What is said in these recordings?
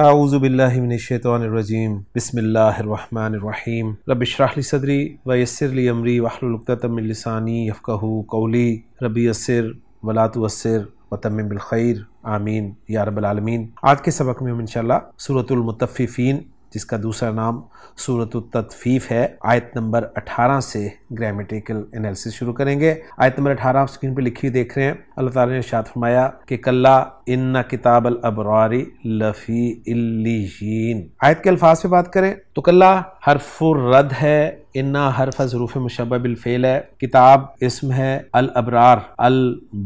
आउज़बिल्लिमिनशैतरजीम बसमीम रबशराली सदरी वयसरली अमरी वहलतमिलसानी यफ़ू कौली रबी असर वलातुअसर वतम आमीन या रबालमीन आज के सबक में हम इनशाला सूरतमतफ़ीफ़ीन जिसका दूसरा नाम सूरत तदफ़ीफ़ है आयत नंबर 18 से ग्रामेटिकल एनालिसिस शुरू करेंगे आयत नंबर अठारह आप स्क्रीन पर लिखी देख रहे हैं अल्लाह ताला ने शाद फरमाया कि कल्ला इन्ना किताब अल अबरारी लफ़ी इल्लीन आयत के अल्फाज पे बात करें तो कल्ला हरफ रद है इन्ना हरफ हरूफ मुशब बिलफेल है किताब इसम है अल अबरार अल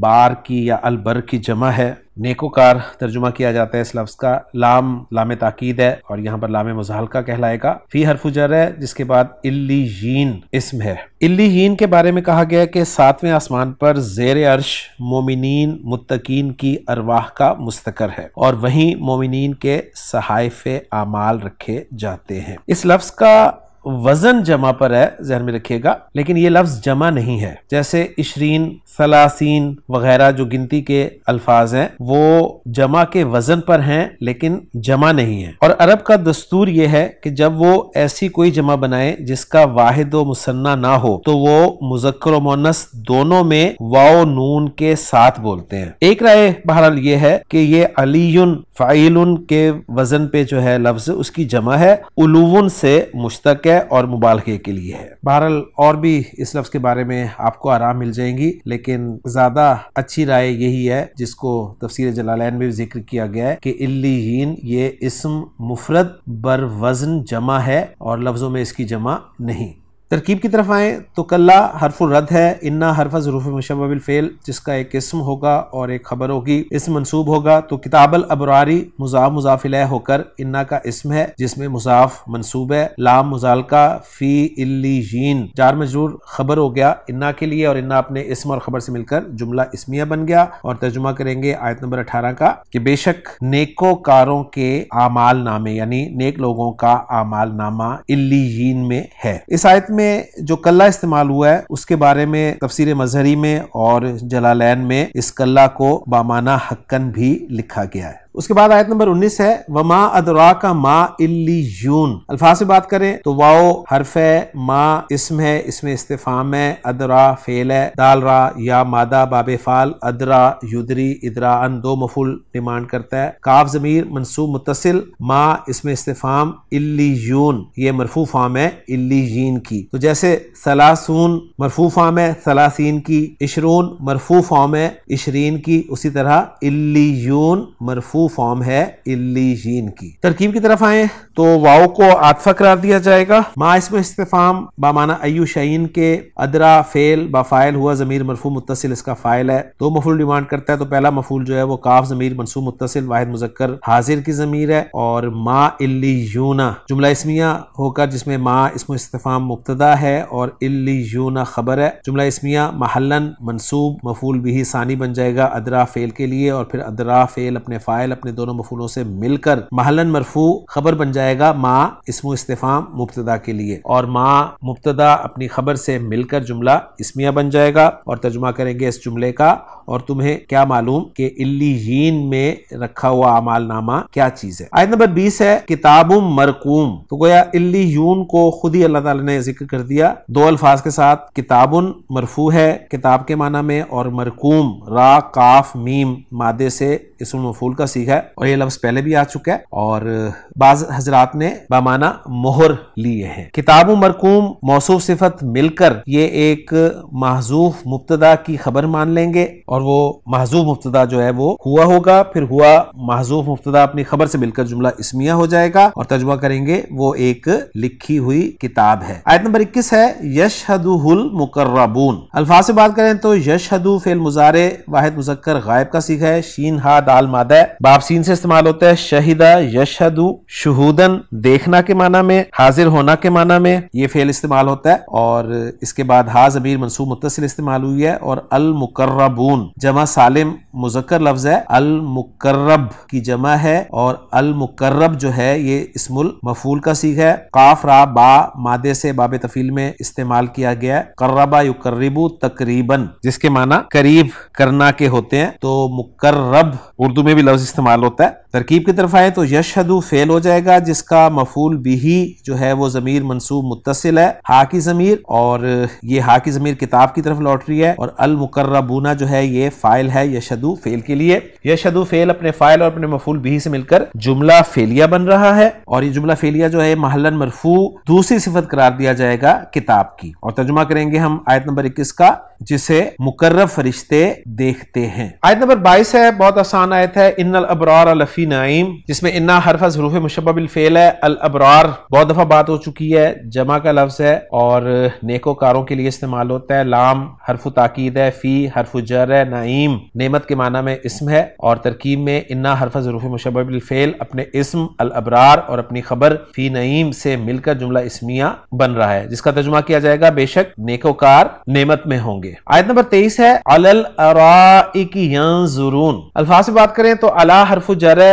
बार की या अल बर की जमा है नेकोकार तर्जुमा किया जाता है इस लफ्ज़ का लाम लाम ताकीद है और यहाँ पर लाम मुजहल का कहलाएगा फी हरफ जर है जिसके बाद इल्लीन इसम है इल्लीहीन के बारे में कहा गया कि सातवें आसमान पर जेर अर्श मोमिन मुत्तकीन की अरवाह का मुस्तकर है और वहीं मोमिन के सहाइफ आमाल रखे जाते हैं इस लफ्ज़ का वजन जमा पर है जहन में रखिएगा लेकिन ये लफ्ज जमा नहीं है जैसे इशरीन सलासीन वगैरह जो गिनती के अल्फाज हैं वो जमा के वजन पर हैं लेकिन जमा नहीं है और अरब का दस्तूर ये है कि जब वो ऐसी कोई जमा बनाए जिसका वाहिद व मुसन्ना ना हो तो वो मुजक्र मोनस दोनों में वाओ नून के साथ बोलते हैं एक राय बहरहाल ये है कि ये अलीयुन फाइल के वजन पे जो है लफ्ज उसकी जमा है उलूवन से मुश्तक है है और मुबालके के लिए है बहरहाल और भी इस लफ्ज़ के बारे में आपको आराम मिल जाएंगी लेकिन ज़्यादा अच्छी राय यही है जिसको तफसीर जलालैन में जिक्र किया गया है कि इल्लीहीन ये इसम मुफरत बर वजन जमा है और लफ्ज़ों में इसकी जमा नहीं तरकीब की तरफ आएँ तो कल्ला हरफुल रद्द है इन्ना हरफ रूफ मुशबिल फ़ेल जिसका एक इसम होगा और एक खबर होगी इसम मनसूब होगा तो किताबल अबरारी मुजाफ मुजाफिल होकर इन्ना का इसम है जिसमें मुजाफ मनसूब है लाम मुजालका फ़ी इलीन चार मजरूर खबर हो गया इन्ना के लिए और इन्ना अपने इसम और खबर से मिलकर जुमला इसमिया बन गया और तर्जुमा करेंगे आयत नंबर अठारह का कि बेशक नेकोकारों के आमाल नामे यानी नेक लोगों का आमाल नामा इलीन में है इस आयत में जो कल्ला इस्तेमाल हुआ है उसके बारे में तफसीर मजहरी में और जलालैन में इस कल्ला को बामाना हक्कन भी लिखा गया है उसके बाद आयत नंबर 19 है वमा अदरा का मा यून अल्फाज से बात करें तो वाओ हरफ है मा इसम है इसमें इस्तेफाम है अदरा फेल है दाल रा या मादा बाबे फाल अदरा युदरी इदरा अन दो मफुल डिमांड करता है काफ जमीर मनसूब मुतसिल मा इसमें इस्तेफाम यून ये मरफू फाम है जीन की तो जैसे सलासून मरफू फाम है सलासीन की इशरून मरफू फाम है इशरीन की उसी तरह यून मरफू मऊ फॉर्म है इल्लीजीन की तरकीब की तरफ आए तो वाओ को आतफा करार दिया जाएगा माँ इसमें इस्तेफाम बामाना अयू शहीन के अदरा फेल बाफाइल हुआ जमीर मरफू मुतसिल इसका फाइल है दो मफूल डिमांड करता है तो पहला मफूल जो है वो काफ जमीर मनसू मुतसिल वाहिद मुजक्कर हाजिर की जमीर है और माँ इली यूना जुमला इसमिया होकर जिसमें माँ इसम इस्तेफाम मुबतदा है और इली यूना खबर है जुमला इसमिया महलन मनसूब मफूल भी सानी बन जाएगा अदरा फेल के लिए और फिर अदरा फेल अपने फाइल अपने दोनों मफूलों से मिलकर महलन मरफू खबर बन जाएगा माँ इसमो इस्तेफाम मुबतदा के लिए और माँ मुबतदा अपनी खबर से मिलकर जुमला इसमिया बन जाएगा और तर्जुमा करेंगे इस जुमले का और तुम्हें क्या मालूम कि इल्लीन में रखा हुआ अमाल नामा क्या चीज है आयत नंबर बीस है किताब मरकूम तो गोया इल्लीन को खुद ही अल्लाह ताला ने जिक्र कर दिया दो अल्फाज के साथ किताब मरफू है किताब के माना में और मरकूम रा काफ मीम मादे से इस का सी ली है और ये लफ्ज पहले भी आ चुका है और बाज हजरात ने बामाना मोहर लिए हैं किताब मरकूम मौसू सिफत मिलकर ये एक महजूफ मुबतदा की खबर मान लेंगे और वो महजूफ मुबतदा जो है वो हुआ होगा फिर हुआ महजूफ मुबतदा अपनी खबर से मिलकर जुमला इसमिया हो जाएगा और तर्जुमा करेंगे वो एक लिखी हुई किताब है आयत नंबर इक्कीस है यश यशहदुल मुकर्रबून अल्फाज से बात करें तो यश हदू फेल मुजारे वाहिद मुजक्कर गायब का सीख है शीन हा दाल मादा आपसीन से इस्तेमाल होता है शहीदा यशहदु शहूदन देखना के माना में हाजिर होना के माना में ये फेल इस्तेमाल होता है और इसके बाद हाज अमीर मनसूब मुतसिल इस्तेमाल हुई है और अल मुकर्रबून जमा सालिम मुजक्कर लफ्ज है अल मुकर्रब की जमा है और अल मुकर्रब जो है ये इसमुल मफूल का सीख है काफ रा बा मादे से बाब तफील में इस्तेमाल किया गया है कर्रबा युकर्रिबू तकरीबन जिसके माना करीब करना के होते हैं तो मुकर्रब उर्दू में भी लफ्ज इस्तेमाल इस्तेमाल होता है तरकीब की तरफ आए तो यशदु फेल हो जाएगा जिसका मफूल बिही जो है वो ज़मीर मनसूब मुतसिल है हा की ज़मीर और ये हा की ज़मीर किताब की तरफ लौट रही है और अल मुकर्रबूना जो है ये फ़ाइल है यशदु फेल के लिए यशदु फेल अपने फ़ाइल और अपने मफूल बिही से मिलकर जुमला फेलिया बन रहा है और ये जुमला फेलिया जो है महलन मरफू दूसरी सिफत करार दिया जाएगा किताब की और तर्जुमा करेंगे हम आयत नंबर इक्कीस का जिसे मुकर्रब फरिश्ते देखते हैं आयत नंबर बाईस है बहुत आसान आयत है इन अबरार लफी फी नाइम जिसमें इन्ना हरफज हरूफ मुशबिलफेल है अल अबरार बहुत दफा बात हो चुकी है जमा का लफ्ज है और नेकोकारों के लिए इस्तेमाल होता है लाम हरफ ताकीद है फी हरफ जर है नाइम नेमत के माना में इसम है और तरकीब में इन्ना हरफज हरूफ मुशबिलफेल अपने इसम अल अबरार और अपनी खबर फी नईम से मिलकर जुमला इसमिया बन रहा है जिसका तर्जुमा किया जाएगा बेशक नेकोकार नेमत में होंगे आयत नंबर तेईस है अल अरा की अल्फाज से बात करें तो अला हरफ जर है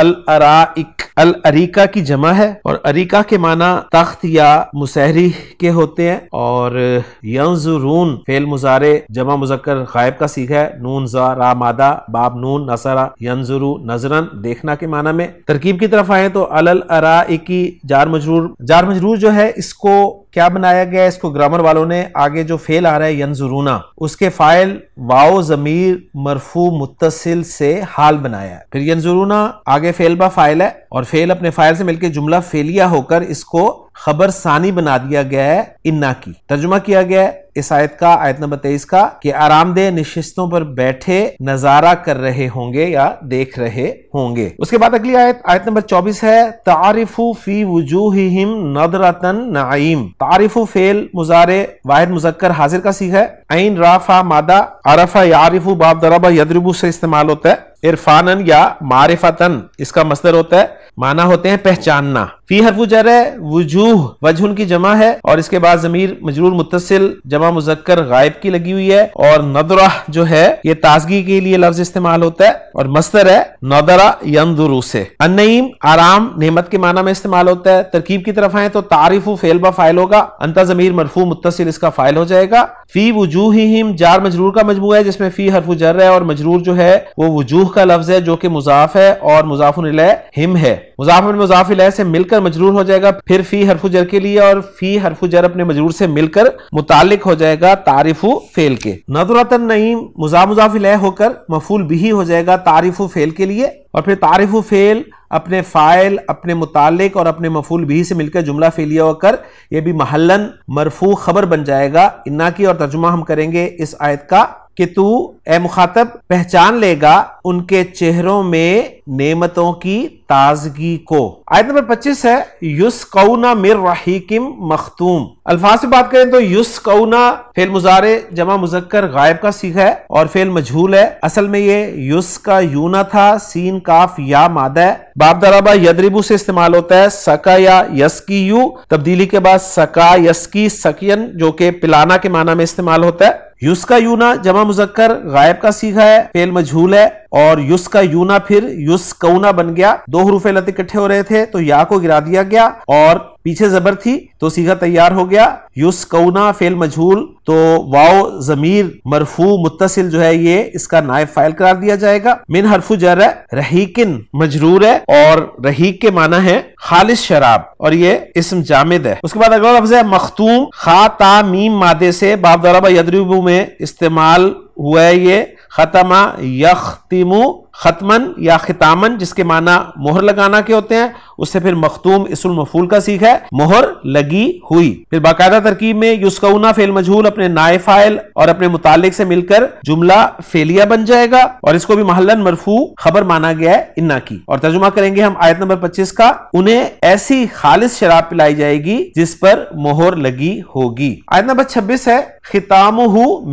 अल अराइक अल अरीका की जमा है और अरीका के माना तख्त या मुसहरी के होते हैं और यंजुरून फेल मुजारे जमा मुजक्कर गायब का सीखा है नून जा रा मादा बाब नून नसरा यंजुरु नजरन देखना के माना में तरकीब की तरफ आए तो अल अरा इकी जार मजरूर जार मजरूर जो है इसको क्या बनाया गया इसको ग्रामर वालों ने आगे जो फेल आ रहा है यंजुरूना उसके फाइल वाओ जमीर मरफू मुतसिल से हाल बनाया है फिर यंजुरूना आगे आगे फेल बा फाइल है और फेल अपने फाइल से मिलकर जुमला फेलिया होकर इसको खबर सानी बना दिया गया है इन्ना की तर्जुमा किया गया है इस आयत का आयत नंबर तेईस का कि आरामदेह निश्चितों पर बैठे नजारा कर रहे होंगे या देख रहे होंगे उसके बाद अगली आयत आयत नंबर चौबीस है तारिफू फी वजूहिम नदरतन नाइम तारिफू फेल मुजारे वाहिद मुजक्कर हाजिर का सीख है ऐन राफा मादा अरफा यारिफू बाब दरबा यदरबू से इस्तेमाल होता है इरफानन या मारिफतन इसका मसदर होता है माना होते हैं पहचानना फी हरफू जर है वजूह वजह की जमा है और इसके बाद जमीर मजरूर मुतसिल जमा मुजक्कर गायब की लगी हुई है और नदरा जो है ये ताजगी के लिए लफ्ज इस्तेमाल होता है और मस्तर है नदरा यंदुरू से अनईम आराम नेमत के माना में इस्तेमाल होता है तरकीब की तरफ आए तो तारीफू फेल बा फाइल होगा अंता जमीर मरफू मुतसिल इसका फाइल हो जाएगा फी वजूह हिम जार मजरूर का मजमू है जिसमें फी हरफू जर है और मजरूर जो है वो वजूह का लफ्ज है जो कि मुजाफ है और मुजाफुन हिम है मुजाफर मुजाफिल से मिलकर मजरूर हो जाएगा फिर फी हरफुजर जर के लिए और फी हरफुजर जर अपने मजरूर से मिलकर मुतालिक हो जाएगा तारीफ फेल के नदरतन नईम मुजा मुजाफिल होकर मफूल भी हो जाएगा तारीफ फेल के लिए और फिर तारीफ फेल अपने फ़ाइल अपने मुतालिक और अपने मफूल भी से मिलकर जुमला फेलिया होकर यह भी महलन मरफू खबर बन जाएगा इन्ना की और तर्जुमा हम करेंगे इस आयत का कि तू ए मुखातब पहचान लेगा उनके चेहरों में नेमतों की ताजगी को आयत नंबर 25 है युस कौना मिर रहीकिम मखतूम अल्फाज से बात करें तो युस कौना फेल मुजारे जमा मुजक्कर गायब का सीखा है और फेल मजहूल है असल में ये युस का यूना था सीन काफ या मादा बाप दराबा यदरिबू से इस्तेमाल होता है सका या यसकी यू तब्दीली के बाद सका यस्की सकियन जो के पिलाना के माना में इस्तेमाल होता है युस का यूना जमा मुजक्कर गायब का सीखा है फेल मजहूल है और युस का यूना फिर युस कौना बन गया दो हरूफे लत इकट्ठे हो रहे थे तो या को गिरा दिया गया और पीछे जबर थी तो सीधा तैयार हो गया युस कौना फेल मजहूल तो वाओ जमीर मरफू मुतसिल जो है ये इसका नायब फाइल करार दिया जाएगा मिन हरफू जर है रहीकिन मजरूर है और रहीक के माना है खालिश शराब और ये इसम जामिद है उसके बाद अगला लफ्ज है मखतूम खा ता मीम मादे से बाप दराबा यदरूबू में इस्तेमाल हुआ है ये ختم يختم ख़तमन या खितामन जिसके माना मोहर लगाना के होते हैं उससे फिर मखतूम इसुल मफूल का सीख है मोहर लगी हुई फिर बाकायदा तरकीब में युस्कउना फेल मजहूल अपने नाय फाइल और अपने मुतालिक से मिलकर जुमला फेलिया बन जाएगा और इसको भी महलन मरफू खबर माना गया है इन्ना की और तर्जुमा करेंगे हम आयत नंबर पच्चीस का उन्हें ऐसी खालिश शराब पिलाई जाएगी जिस पर मोहर लगी होगी आयत नंबर छब्बीस है खिताम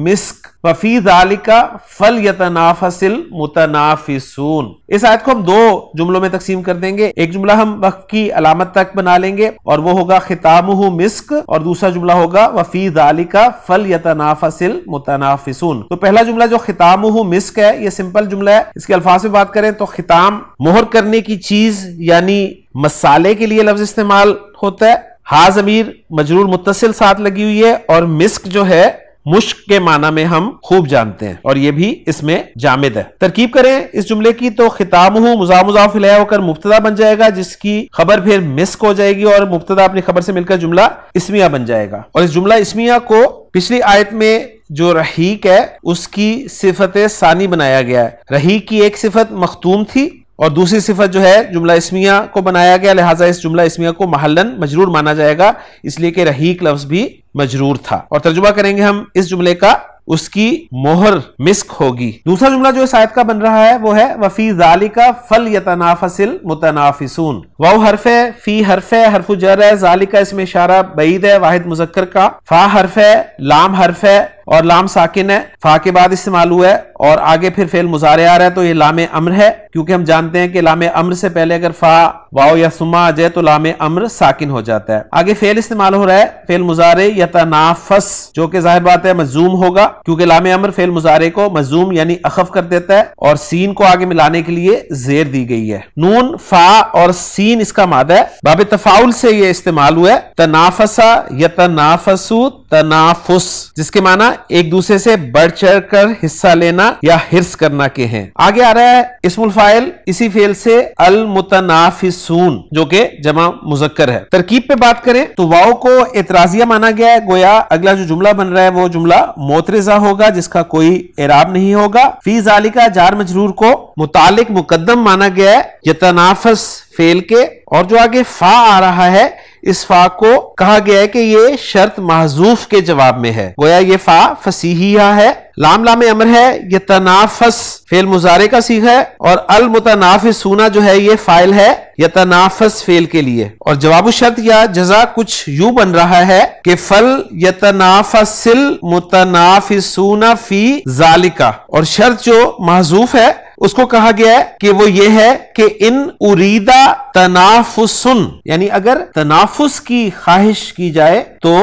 मिस्क वफी दालिका फल यतनाफसिल मुतनाफ मुनाफिसून इस आयत को हम दो जुमलों में तकसीम कर देंगे एक जुमला हम वक्त की अलामत तक बना लेंगे और वो होगा खिताम मिस्क और दूसरा जुमला होगा वफी दालिका फल यतनाफसिल मुतनाफिसून तो पहला जुमला जो खिताम मिस्क है ये सिंपल जुमला है इसके अल्फाज में बात करें तो खिताम मोहर करने की चीज यानी मसाले के लिए लफ्ज इस्तेमाल होता है हाज अमीर मजरूर मुतसिल साथ लगी हुई है और मिस्क जो है मुश्क के माना में हम खूब जानते हैं और ये भी इसमें जामिद है तरकीब करें इस जुमले की तो खिताब हूँ मुजा मुजाफिल होकर मुफ्तदा बन जाएगा जिसकी खबर फिर मिस्क हो जाएगी और मुफ्तदा अपनी खबर से मिलकर जुमला इसमिया बन जाएगा और इस जुमला इसमिया को पिछली आयत में जो रहीक है उसकी सिफत सानी बनाया गया है रहीक की एक सिफत मखतूम थी और दूसरी सिफत जो है जुमला इसमिया को बनाया गया लिहाजा इस जुमला इसमिया को महलन मजरूर माना जाएगा इसलिए कि रहीक लफ्ज भी मजरूर था और तर्जुमा करेंगे हम इस जुमले का उसकी मोहर मिस्क होगी दूसरा जुमला जो शायद का बन रहा है वो है वफी जालिका फल यतनाफसिल मुतनाफिसून वाह हरफ है फी हरफ है हरफ जर है जालिका इसमें इशारा बईद है वाहिद मुजक्कर का फा हरफ है लाम हरफ है और लाम साकिन है फा के बाद इस्तेमाल हुआ है और आगे फिर फेल मुजारे आ रहा है तो ये लाम अम्र है क्योंकि हम जानते हैं कि लाम अम्र से पहले अगर फा वाओ या सुमा आ जाए तो लाम अम्र साकिन हो जाता है आगे फेल इस्तेमाल हो रहा है फेल मुजारे या तनाफस जो कि जाहिर बात है मजूम होगा क्योंकि लाम अम्र फेल मुजारे को मजूम यानी अखफ कर देता है और सीन को आगे मिलाने के लिए जेर दी गई है नून फा और सीन इसका मादा है बाब तफाउल से यह इस्तेमाल हुआ है तनाफसा या तनाफसू तनाफुस जिसके माना एक दूसरे से बढ़ चढ़ कर हिस्सा लेना या हिर्स करना के हैं आगे आ रहा है इसमुल फाइल इसी फेल से अल मुतनाफिसून जो के जमा मुजक्कर है तरकीब पे बात करें तो वाओ को एतराजिया माना गया है गोया अगला जो जुमला बन रहा है वो जुमला मोतरेजा होगा जिसका कोई एराब नहीं होगा फीज जालिका जार मजरूर को मुतालिक मुकदम माना गया है यतनाफस फेल के और जो आगे फा आ रहा है इस फा को कहा गया है कि ये शर्त महजूफ के जवाब में है गोया ये फा फसीहिया है लाम लाम अमर है ये तनाफस फेल मुजारे का सीख है और अल सूना जो है ये फाइल है या तनाफस फेल के लिए और जवाब शर्त या जजा कुछ यू बन रहा है कि फल यतनाफसिल मुतनाफिसूना फी जालिका और शर्त जो महजूफ है उसको कहा गया है कि वो ये है कि इन उरीदा तनाफुसन यानी अगर तनाफुस की ख्वाहिश की जाए तो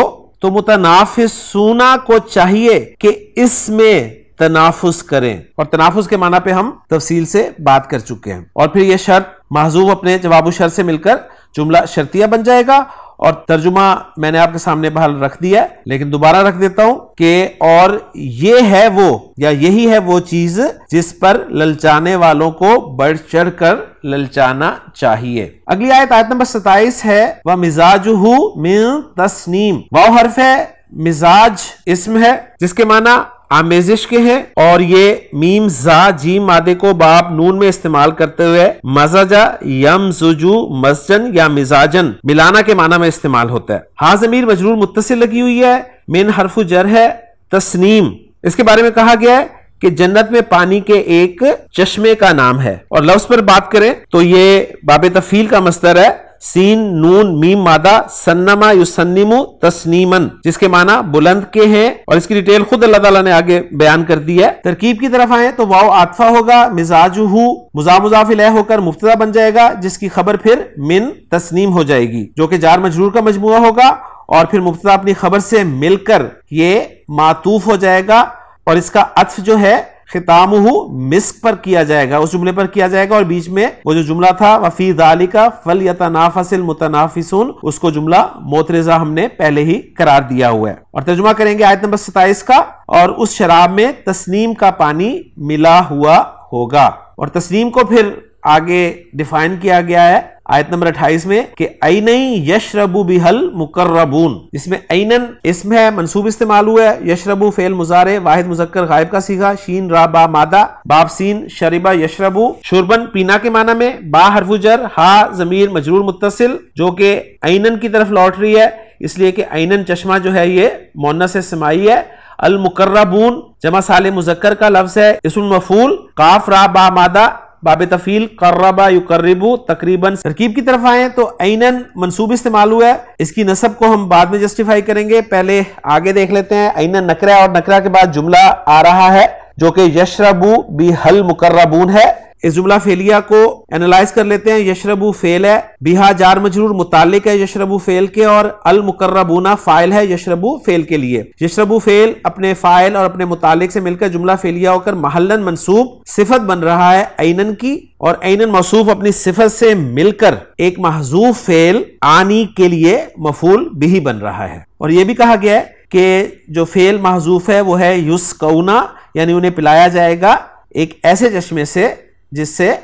तो सुना को चाहिए कि इसमें तनाफुस करें और तनाफुस के माना पे हम तफसील से बात कर चुके हैं और फिर यह शर्त महजूब अपने जवाब शर्त से मिलकर जुमला शर्तिया बन जाएगा और तर्जुमा मैंने आपके सामने बहाल रख दिया है लेकिन दोबारा रख देता हूं कि और ये है वो या यही है वो चीज जिस पर ललचाने वालों को बढ़ चढ़ कर ललचाना चाहिए अगली आयत आयत नंबर सताइस है वह मिजाज हु तस्नीम वाह हर्फ है मिजाज इसम है जिसके माना आमेजिश के हैं और ये मीम जा जी मादे को बाप नून में इस्तेमाल करते हुए मजाजा यम जुजू मसजन या मिजाजन मिलाना के माना में इस्तेमाल होता है हा जमीर मजरूर मुतसिल लगी हुई है मेन हरफ जर है तस्नीम इसके बारे में कहा गया है कि जन्नत में पानी के एक चश्मे का नाम है और लफ्ज पर बात करें तो ये बाब तफील का मस्तर है सीन नून मीम मादा सन्नमा युसन्निमु तस्नीमन जिसके माना बुलंद के हैं और इसकी डिटेल खुद अल्लाह ताला ने आगे बयान कर दी है तरकीब की तरफ आए तो वाव आतफा होगा मिजाजू मुजा मुजाफिल होकर मुफ्तदा बन जाएगा जिसकी खबर फिर मिन तस्नीम हो जाएगी जो कि जार मजरूर का मजमु होगा और फिर मुफ्तदा अपनी खबर से मिलकर ये मातूफ हो जाएगा और इसका अत्फ जो है खिताम मिस्क पर किया जाएगा उस जुमले पर किया जाएगा और बीच में वो जो जुमला था वफी दाली का फल यतनाफसिल मुतनाफिस उसको जुमला मोतरेजा हमने पहले ही करार दिया हुआ है और तर्जुमा करेंगे आयत नंबर सताइस का और उस शराब में तस्नीम का पानी मिला हुआ होगा और तस्नीम को फिर आगे डिफाइन किया गया है आयत नंबर 28 में कि ऐन यशरबू बिहल मुकर्रबून इसमें ऐनन इसम है मनसूब इस्तेमाल हुआ है यशरबू फेल मुजारे वाहिद मुजक्कर गायब का सीखा शीन रा बा मादा बाब सीन शरीबा यशरबू शुरबन पीना के माना में बा हरफुजर हा जमीर मजरूर मुतसिल जो कि ऐनन की तरफ लौट रही है इसलिए कि ऐनन चश्मा जो है ये मोन्ना से समाई है अल मुकर्रबून जमा साले मुजक्कर का लफ्ज है इसम मफूल काफ रा बा मादा बाब तफील कर्रबा करबू तकरीबन तरकीब की तरफ आए तो ऐनन मनसूब इस्तेमाल हुआ है इसकी नसब को हम बाद में जस्टिफाई करेंगे पहले आगे देख लेते हैं ऐनन नकरा और नकरा के बाद जुमला आ रहा है जो कि यशरबू बी हल मुकर्रबून है इस जुमला फेलिया को एनालाइज कर लेते हैं यशरबू फेल है बिहा जार मजरूर मुतालिक है यशरबू फेल के और अल मुकर्रबूना फाइल है यशरबू फेल के लिए यशरबू फेल अपने फाइल और अपने मुतालिक से मिलकर जुमला फेलिया होकर महलन मनसूब सिफत बन रहा है ऐनन की और ऐनन मसूफ अपनी सिफत से मिलकर एक महजूफ फेल आनी के लिए मफूल भी बन रहा है और यह भी कहा गया है कि जो फेल महजूफ है वो है युस कौना यानी उन्हें पिलाया जाएगा एक ऐसे चश्मे से जिससे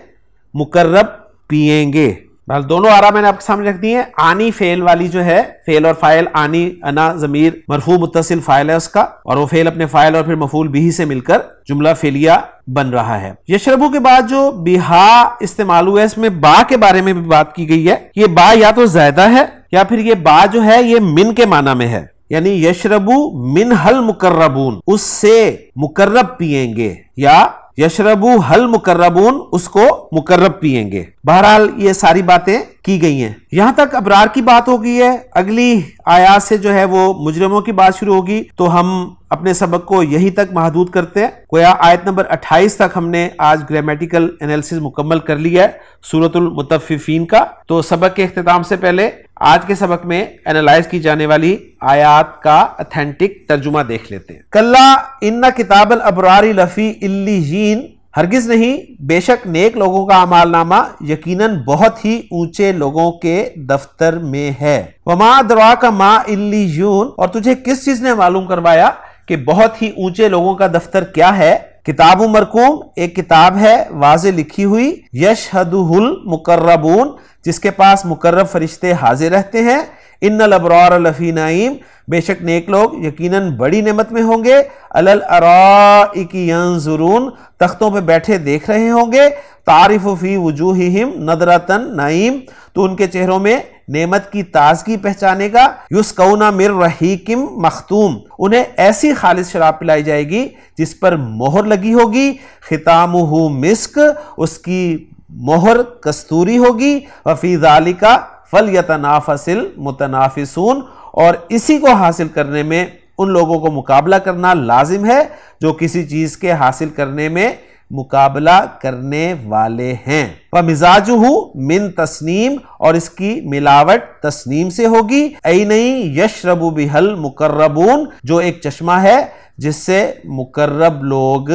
मुकर्रब पिएंगे बहरहाल दोनों आरा मैंने आपके सामने रख दी है आनी फेल वाली जो है फेल और फाइल आनी अना जमीर मरफू मुतसिल फाइल है उसका और वो फेल अपने फाइल और फिर मफूल भी से मिलकर जुमला फेलिया बन रहा है यशरबू के बाद जो बिहा इस्तेमाल हुआ है इसमें बा के बारे में भी बात की गई है ये बा या तो ज्यादा है या फिर ये बा जो है ये मिन के माना में है यानी यशरबू मिनहल मुकर्रबून उससे मुकर्रब पिएंगे या यशरबू हल मुकर्रबून उसको मुकर्रब पियेंगे बहरहाल ये सारी बातें की गई हैं यहाँ तक अबरार की बात हो गई है अगली आयात से जो है वो मुजरमों की बात शुरू होगी तो हम अपने सबक को यहीं तक महदूद करते हैं गोया आयत नंबर 28 तक हमने आज ग्रामेटिकल एनालिसिस मुकम्मल कर लिया है सूरतुल मुतफ़िफ़ीन का तो सबक के अख्ताम से पहले आज के सबक में एनालाइज की जाने वाली आयात का अथेंटिक तर्जुमा देख लेते हैं कल्ला इन्ना किताबल अबरारी लफी इल्लीन हरगिज नहीं बेशक नेक लोगों का अमालनामा यकीनन बहुत ही ऊंचे लोगों के दफ्तर में है वमा दरवा का माँ जून और तुझे किस चीज ने मालूम करवाया कि बहुत ही ऊंचे लोगों का दफ्तर क्या है किताब मरकूम एक किताब है वाज लिखी हुई यश हदहुल मुकर्रबून जिसके पास मुकर्रब फरिश्ते हाजिर रहते हैं इन अबरौर लफ़ी नाइम बेशक नेक लोग यकीनन बड़ी नेमत में होंगे अलल अरान तख्तों पे बैठे देख रहे होंगे तारिफ फ़ी वजूहिम नदरतन नाइम तो उनके चेहरों में नेमत की ताजगी पहचाने का युसकौना मिर रहीकिम मखतूम उन्हें ऐसी खालिद शराब पिलाई जाएगी जिस पर मोहर लगी होगी खिताम मिस्क उसकी मोहर कस्तूरी होगी वफीजाली का फल यतनाफसिल मुतनाफिसून और इसी को हासिल करने में उन लोगों को मुकाबला करना लाजिम है जो किसी चीज़ के हासिल करने में मुकाबला करने वाले हैं व मिजाज मिन तस्नीम और इसकी मिलावट तस्नीम से होगी ऐ नहीं यश रबु बिहल मुकर्रबून जो एक चश्मा है जिससे मुकर्रब लोग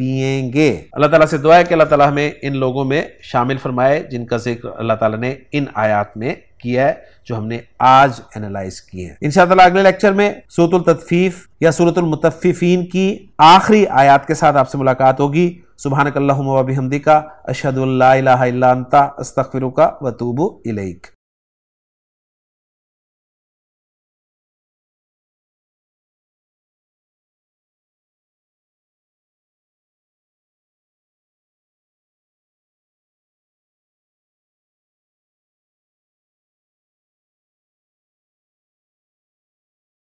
पिएंगे अल्लाह ताला से दुआ है कि अल्लाह ताला हमें इन लोगों में शामिल फरमाए जिनका जिक्र अल्लाह ताला ने इन आयात में किया है जो हमने आज एनालाइज किए हैं इन अगले लेक्चर में सूरतुल तदफीफ या सूरतुल मुतफ़ीफ़ीन की आखिरी आयात के साथ आपसे मुलाकात होगी सुबहानक अल्लाहुम व बिहमदिका अशहदु ला इलाहा इल्ला अंता अस्तगफिरुका व तूबु इलैक